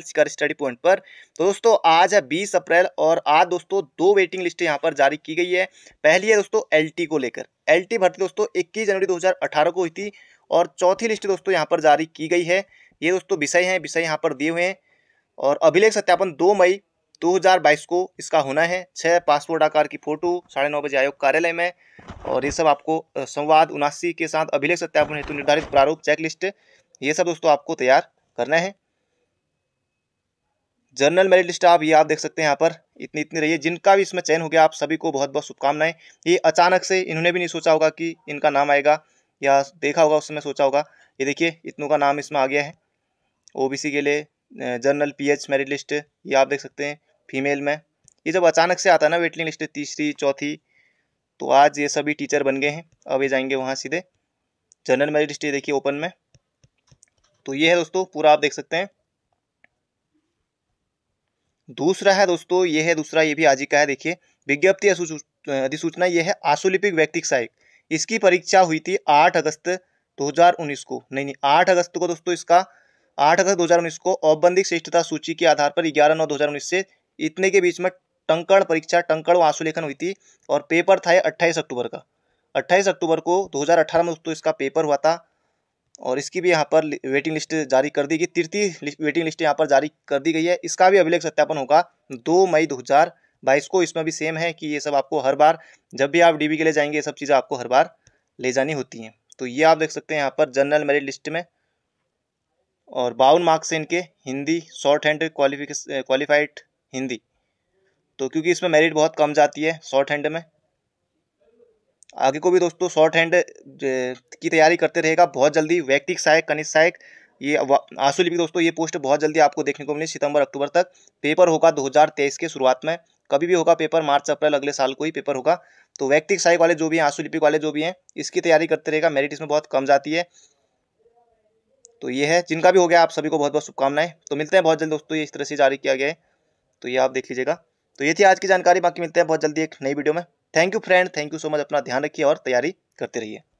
शिखर study point पर तो दोस्तों आज है 20 अप्रैल और आज दोस्तों दो वेटिंग लिस्ट यहाँ पर जारी की गई है पहली है दोस्तों एलटी को लेकर एलटी भर्ती दोस्तों 21 जनवरी 2018 को हुई थी और चौथी लिस्ट दोस्तों यहाँ पर जारी की गई है ये दोस्तों विषय हैं विषय यहाँ पर दिए हुए हैं और अभिलेख सत्यापन दो मई 2022 को इसका होना है छः पासपोर्ट आकार की फ़ोटो साढ़े नौ बजे आयोग कार्यालय में और ये सब आपको संवाद उनासी के साथ अभिलेख सत्यापन हेतु निर्धारित प्रारूप चेकलिस्ट ये सब दोस्तों आपको तैयार करना है जनरल मेरिट लिस्ट आप ये आप देख सकते हैं यहाँ पर इतनी इतनी रही है जिनका भी इसमें चयन हो गया आप सभी को बहुत बहुत शुभकामनाएं ये अचानक से इन्होंने भी नहीं सोचा होगा कि इनका नाम आएगा या देखा होगा उस समय सोचा होगा ये देखिए इतनों का नाम इसमें आ गया है ओ के लिए जनरल पी मेरिट लिस्ट ये आप देख सकते हैं फीमेल में ये जब अचानक से आता है ना वेटिंग लिस्ट तीसरी चौथी तो आज ये सभी टीचर बन गए हैं अब ये जाएंगे वहाँ सीधे जनरल मेरिट लिस्ट ये देखिए ओपन में तो ये है दोस्तों पूरा आप देख सकते हैं दूसरा है दोस्तों ये है दूसरा ये भी आज ही का है देखिए विज्ञप्ति अधिसूचना ये है आशुलिपिक व्यक्तिक सहायक इसकी परीक्षा हुई थी आठ अगस्त 2019 को नहीं नहीं आठ अगस्त को दोस्तों इसका आठ अगस्त 2019 को औपबंधिक श्रेष्ठता सूची के आधार पर ग्यारह नौ 2019 से इतने के बीच में टंकड़ परीक्षा टंकड़ व आंसुलेखन हुई थी और पेपर था अट्ठाईस अक्टूबर का अट्ठाईस अक्टूबर को अठारह में दोस्तों इसका पेपर हुआ था और इसकी भी यहाँ पर वेटिंग लिस्ट जारी कर दी गई तृतीय वेटिंग लिस्ट यहाँ पर जारी कर दी गई है इसका भी अभिलेख सत्यापन होगा दो मई दो हजार बाईस को इसमें भी सेम है कि ये सब आपको हर बार जब भी आप डीबी के लिए जाएंगे ये सब चीज़ें आपको हर बार ले जानी होती हैं तो ये आप देख सकते हैं यहाँ पर जनरल मेरिट लिस्ट में और बावन मार्क्स से इनके Hindi shorthand qualification qualified Hindi तो क्योंकि इसमें मेरिट बहुत कम जाती है शॉर्ट हैंड में आगे को भी दोस्तों शॉर्ट हैंड की तैयारी करते रहेगा बहुत जल्दी व्यक्तिक सहायक कनिष्ठ सहायक ये आंसू लिपिक दोस्तों ये पोस्ट बहुत जल्दी आपको देखने को मिली सितंबर अक्टूबर तक पेपर होगा 2023 के शुरुआत में कभी भी होगा पेपर मार्च अप्रैल अगले साल को ही पेपर होगा तो वैक्तिक सहायक वाले जो भी हैं आंसू लिपिक वाले जो भी हैं इसकी तैयारी करते रहेगा मेरिट इसमें बहुत कम जाती है तो ये है जिनका भी हो गया आप सभी को बहुत बहुत शुभकामनाएं तो मिलते हैं बहुत जल्द दोस्तों ये इस तरह से जारी किया गया है तो ये आप देख लीजिएगा तो ये थी आज की जानकारी बाकी मिलते हैं बहुत जल्दी एक नई वीडियो में thank you friend thank you so much अपना ध्यान रखिए और तैयारी करते रहिए